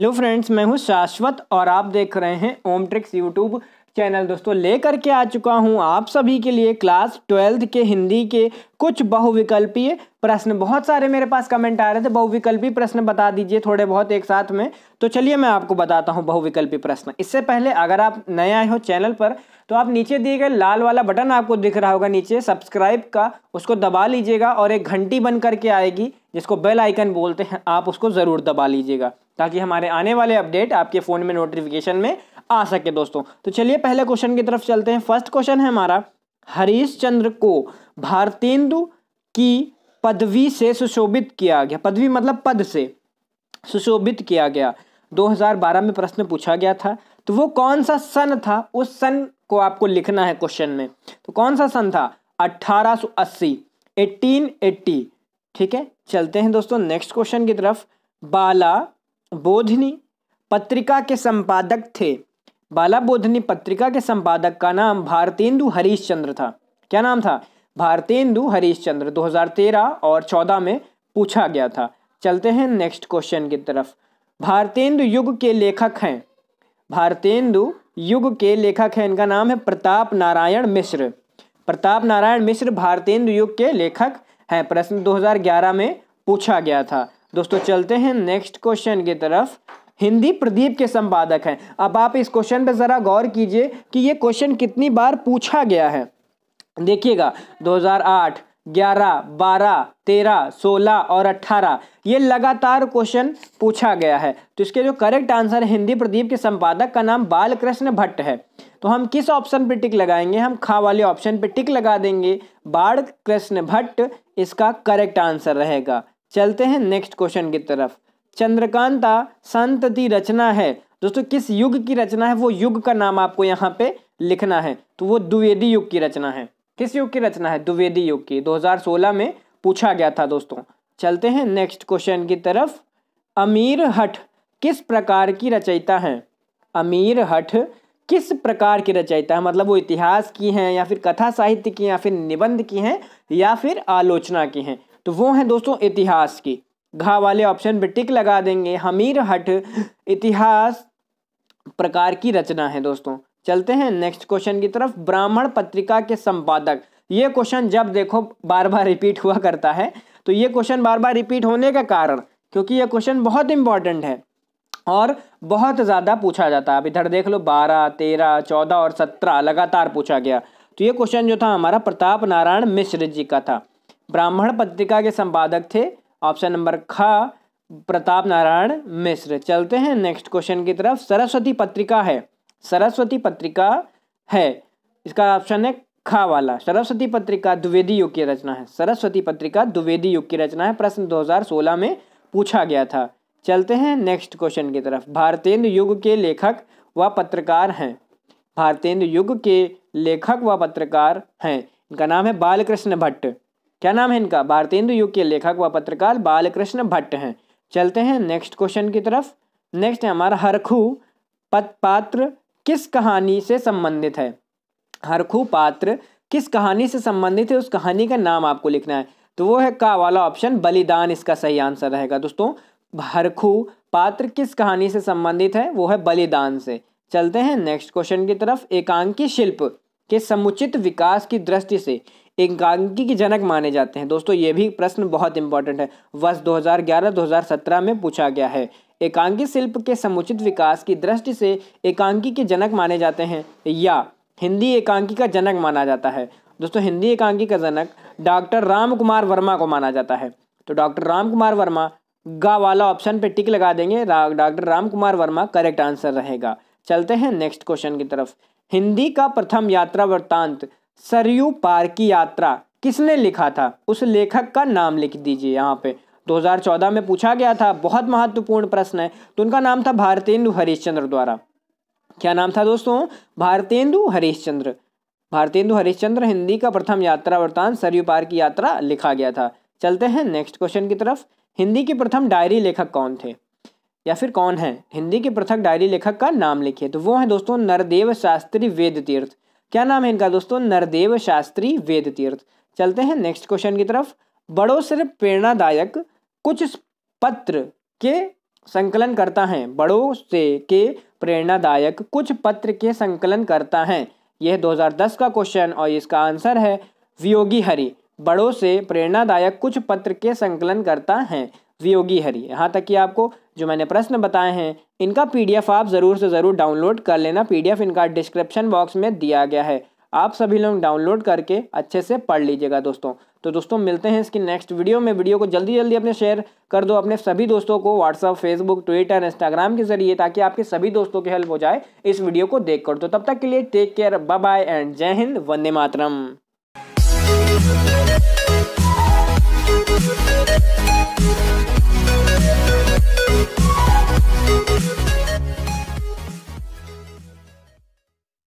hello friends मैं हूं शाश्वत और आप देख रहे हैं ओम ट्रिक्स यूट्यूब चैनल दोस्तों लेकर के आ चुका हूं आप सभी के लिए क्लास ट्वेल्थ के हिंदी के कुछ बहुविकल्पीय प्रश्न बहुत सारे मेरे पास कमेंट आ रहे थे बहुविकल्पी प्रश्न बता दीजिए थोड़े बहुत एक साथ में तो चलिए मैं आपको बताता हूँ बहुविकल्पी प्रश्न इससे पहले अगर आप नए आए हो चैनल पर तो आप नीचे दिए गए लाल वाला बटन आपको दिख रहा होगा नीचे सब्सक्राइब का उसको दबा लीजिएगा और एक घंटी बन करके आएगी जिसको बेल आइकन बोलते हैं आप उसको ज़रूर दबा लीजिएगा ताकि हमारे आने वाले अपडेट आपके फ़ोन में नोटिफिकेशन में आ सके दोस्तों तो चलिए पहले क्वेश्चन की तरफ चलते हैं फर्स्ट क्वेश्चन है हमारा हरीश चंद्र को भारतेंदु की पदवी से सुशोभित किया गया पदवी मतलब पद से सुशोभित किया गया 2012 में प्रश्न पूछा गया था तो वो कौन सा सन था उस सन को आपको लिखना है क्वेश्चन में तो कौन सा सन था 1880 1880 ठीक है चलते हैं दोस्तों नेक्स्ट क्वेश्चन की तरफ बाला बोधनी पत्रिका के संपादक थे बाला बोधनी पत्रिका के संपादक का नाम भारतेंदु हरीशचंद्र था क्या नाम था भारतेंदु हरीशचंद्र 2013 और 14 में पूछा गया था चलते हैं नेक्स्ट क्वेश्चन की तरफ भारतेंदु युग के लेखक हैं भारतेंदु युग के लेखक हैं इनका नाम है प्रताप नारायण मिश्र प्रताप नारायण मिश्र भारतेंदु युग के लेखक हैं प्रश्न 2011 में पूछा गया था दोस्तों चलते हैं नेक्स्ट क्वेश्चन की तरफ हिंदी प्रदीप के संपादक हैं अब आप इस क्वेश्चन पर ज़रा गौर कीजिए कि ये क्वेश्चन कितनी बार पूछा गया है देखिएगा 2008 11, 12, 13, 16 और 18 ये लगातार क्वेश्चन पूछा गया है तो इसके जो करेक्ट आंसर है हिंदी प्रदीप के संपादक का नाम बालकृष्ण भट्ट है तो हम किस ऑप्शन पे टिक लगाएंगे हम खा वाले ऑप्शन पे टिक लगा देंगे बाल कृष्ण भट्ट इसका करेक्ट आंसर रहेगा चलते हैं नेक्स्ट क्वेश्चन की तरफ चंद्रकांता संतति रचना है दोस्तों किस युग की रचना है वो युग का नाम आपको यहाँ पे लिखना है तो वो द्विवेदी युग की रचना है किस युग की रचना है द्विवेदी युग की 2016 में पूछा गया था दोस्तों चलते हैं नेक्स्ट क्वेश्चन की तरफ अमीर हठ किस प्रकार की रचयिता है अमीर हठ किस प्रकार की रचयिता है मतलब वो इतिहास की हैं या फिर कथा साहित्य की या फिर निबंध की हैं या फिर आलोचना की हैं तो वो हैं दोस्तों इतिहास की घा वाले ऑप्शन पे टिक लगा देंगे हमीर हट इतिहास प्रकार की रचना है दोस्तों चलते हैं नेक्स्ट क्वेश्चन की तरफ ब्राह्मण पत्रिका के संपादक ये क्वेश्चन जब देखो बार बार रिपीट हुआ करता है तो ये क्वेश्चन बार बार रिपीट होने का कारण क्योंकि ये क्वेश्चन बहुत इंपॉर्टेंट है और बहुत ज़्यादा पूछा जाता है अब इधर देख लो बारह तेरह चौदह और सत्रह लगातार पूछा गया तो ये क्वेश्चन जो था हमारा प्रताप नारायण मिश्र जी का था ब्राह्मण पत्रिका के संपादक थे ऑप्शन नंबर ख प्रताप नारायण मिश्र चलते हैं नेक्स्ट क्वेश्चन की तरफ सरस्वती पत्रिका है सरस्वती पत्रिका है इसका ऑप्शन है खा वाला सरस्वती पत्रिका द्विवेदी युग की रचना है सरस्वती पत्रिका द्विवेदी युग की रचना है प्रश्न 2016 में पूछा गया था चलते हैं नेक्स्ट क्वेश्चन की तरफ भारतेंद्र युग के लेखक व पत्रकार हैं भारतेंद्र युग के लेखक व पत्रकार हैं इनका नाम है बालकृष्ण भट्ट क्या नाम है इनका भारतेंदु युग के लेखक व पत्रकार बालकृष्ण भट्ट हैं चलते हैं नेक्स्ट क्वेश्चन की तरफ नेक्स्ट है हमारा हरखू पत पात्र किस कहानी से संबंधित है हरखू पात्र किस कहानी से संबंधित है उस कहानी का नाम आपको लिखना है तो वो है का वाला ऑप्शन बलिदान इसका सही आंसर रहेगा दोस्तों हरखू पात्र किस कहानी से संबंधित है वो है बलिदान से चलते हैं नेक्स्ट क्वेश्चन की तरफ एकांकी शिल्प के समुचित विकास की दृष्टि से एकांकी के जनक माने जाते हैं दोस्तों ये भी प्रश्न बहुत इंपॉर्टेंट है वर्ष 2011-2017 में पूछा गया है एकांकी शिल्प के समुचित विकास की दृष्टि से एकांकी के जनक माने जाते हैं या हिंदी एकांकी का जनक माना जाता है दोस्तों हिंदी एकांकी का जनक डॉक्टर राम कुमार वर्मा को माना जाता है तो डॉक्टर राम कुमार वर्मा गा वाला ऑप्शन पे टिक लगा देंगे doctor Ram Kumar Verma correct answer रहेगा चलते हैं नेक्स्ट क्वेश्चन की तरफ हिंदी का प्रथम यात्रा वृत्तांत सरयू पार की यात्रा किसने लिखा था उस लेखक का नाम लिख दीजिए यहाँ पे 2014 में पूछा गया था बहुत महत्वपूर्ण प्रश्न है तो उनका नाम था भारतेंदु हरिश्चंद्र द्वारा क्या नाम था दोस्तों भारतेंदु हरिश्चंद्र भारतेंदु हरिश्चंद्र हिंदी का प्रथम यात्रा वर्तान सरयू पार की यात्रा लिखा गया था चलते हैं नेक्स्ट क्वेश्चन की तरफ हिंदी के प्रथम डायरी लेखक कौन थे या फिर कौन है हिंदी के प्रथम डायरी लेखक का नाम लिखिए तो वो है दोस्तों नरदेव शास्त्री वेद तीर्थ क्या नाम है इनका दोस्तों नरदेव शास्त्री वेद तीर्थ चलते हैं नेक्स्ट क्वेश्चन की तरफ बड़ों से प्रेरणादायक कुछ पत्र के संकलन करता है बड़ों से के प्रेरणादायक कुछ पत्र के संकलन करता है यह 2010 का क्वेश्चन और इसका आंसर है वियोगी हरि बड़ों से प्रेरणादायक कुछ पत्र के संकलन करता है वियोगी हरि यहाँ तक कि आपको जो मैंने प्रश्न बताए हैं इनका पीडीएफ आप ज़रूर से ज़रूर डाउनलोड कर लेना पीडीएफ इनका डिस्क्रिप्शन बॉक्स में दिया गया है आप सभी लोग डाउनलोड करके अच्छे से पढ़ लीजिएगा दोस्तों तो दोस्तों मिलते हैं इसकी नेक्स्ट वीडियो में वीडियो को जल्दी जल्दी अपने शेयर कर दो अपने सभी दोस्तों को व्हाट्सअप फेसबुक ट्विटर इंस्टाग्राम के जरिए ताकि आपके सभी दोस्तों की हेल्प हो जाए इस वीडियो को देखकर तो तब तक के लिए take care bye bye and जय हिंद वंदे मातरम